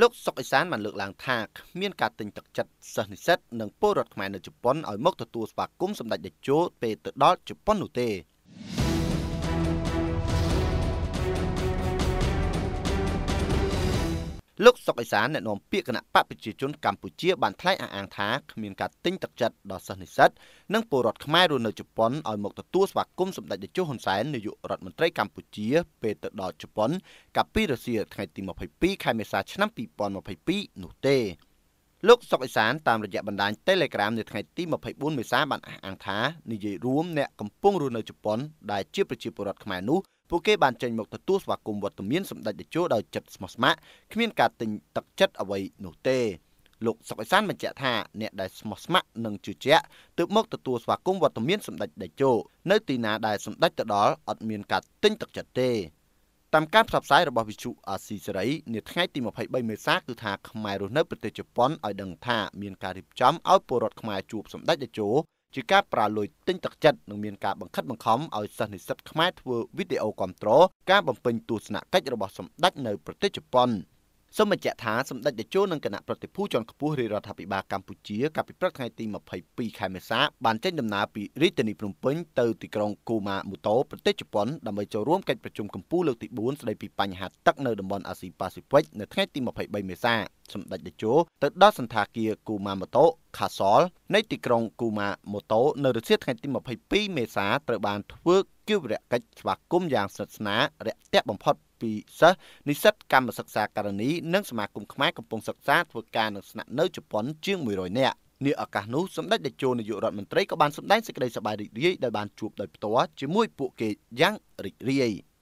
លោកសុកអេសានបានលើកឡើងថាគ្មានការទិញទឹកចិត្តសិស្សនិស្សិតនិងពលរដ្ឋខ្មែរនៅជប៉ុនឲ្យមកទទួលស្វាគមន៍សម្ដេចតេជោពេលទៅដល់ជប៉ុននោះទេលោកសុកអេសានអ្នកនាំពាក្យគណៈបកប្រជាជនកម្ពុជា បានថ្លែងអះអាងថាគ្មានការទិញទឹកចិត្តដល់សិស្សនិស្សិតនិងពលរដ្ឋខ្មែររស់នៅជប៉ុនឲ្យមកទទួលស្វាគមន៍សម្ដេចតេជោហ៊ុនសែននាយករដ្ឋមន្ត្រីកម្ពុជាពេលទៅដល់ជប៉ុនកាលពីរសៀលថ្ងៃទី22ខែមេសាឆ្នាំ2022នោះទេ។លោកសុកអេសានតាមរយៈបណ្ដាញ Telegram នៅថ្ងៃទី24មេសាបានអះអាងថានិយាយរួមអ្នកកំពុងរស់នៅជប៉ុនដែលជាប្រជាពលរដ្ឋខ្មែរនោះពួកគេបានចេញមកទទួលស្វាគមន៍វត្តមានសម្ដេចតេជោដោយចិត្តស្មោះស្ម័គ្រគ្មានការទិញទឹកចិត្តអ្វីនោះទេលោកសុកអេសានបញ្ជាក់ថាអ្នកដែលស្មោះស្ម័គ្រនិងជឿជាក់ទើបមកទទួលស្វាគមន៍វត្តមានសម្ដេចតេជោនៅទីណាដែលសម្ដេចទៅដល់អត់មានការទិញទឹកចិត្តទេតាមការផ្សព្វផ្សាយរបស់វិទ្យុអាស៊ីសេរីនាថ្ងៃទី23មេសាគឺថាខ្មែររស់នៅប្រទេសជប៉ុនឲ្យដឹងថាមានការរៀបចំឲ្យពលរដ្ឋខ្មែរជួបសម្ដេចតេជោជាការប្រាលួយទិញទឹកចិត្តនិងមានការបង្ខិតបង្ខំឲ្យសិស្សនិស្សិតខ្មែរធ្វើវីដេអូគាំទ្រការបំពេញទស្សនកិច្ចរបស់សម្ដេចនៅប្រទេសជប៉ុន។សូមបញ្ជាក់ថាសម្ដេចតេជោនិងគណៈប្រតិភូជាន់ខ្ពស់រាជរដ្ឋាភិបាលកម្ពុជាកាលពីព្រឹកថ្ងៃទី22ខែមេសាបានចេញដំណើរពីរាជធានីភ្នំពេញទៅទីក្រុងគូម៉ាម៉ូតូប្រទេសជប៉ុនដើម្បីចូលរួមកិច្ចប្រជុំកម្ពុជាលើកទី4ស្ដីពីបញ្ហាទឹកនៅតំបន់អាស៊ីប៉ាស៊ីហ្វិកនៅថ្ងៃទី23មេសាសម្ដេចតេជោទៅដល់សន្តាគារគូម៉ាម៉ូតូខាសលនៃទីក្រុងគូម៉ាម៉ូតូនៅរសៀលថ្ងៃទី22មេសាត្រូវបានធ្វើជីវរកិច្ចស្វាគមន៍យ៉ាងស្និទ្ធស្នាលរាក់ទាក់បំផុតពីសិស្សនិស្សិតកម្មសិក្សាករណីនិងសមាគមខ្មែរកំពុងសិក្សាធ្វើការនៅស្នាក់នៅជប៉ុនជាង100នាក់នាឱកាសនោះសម្ដេចតេជោនាយករដ្ឋមន្ត្រីក៏បានសម្ដែងសេចក្តីសប្បាយរីករាយដែលបានជួបដោយផ្ទាល់ជាមួយពួកគេយ៉ាងរីករាយ។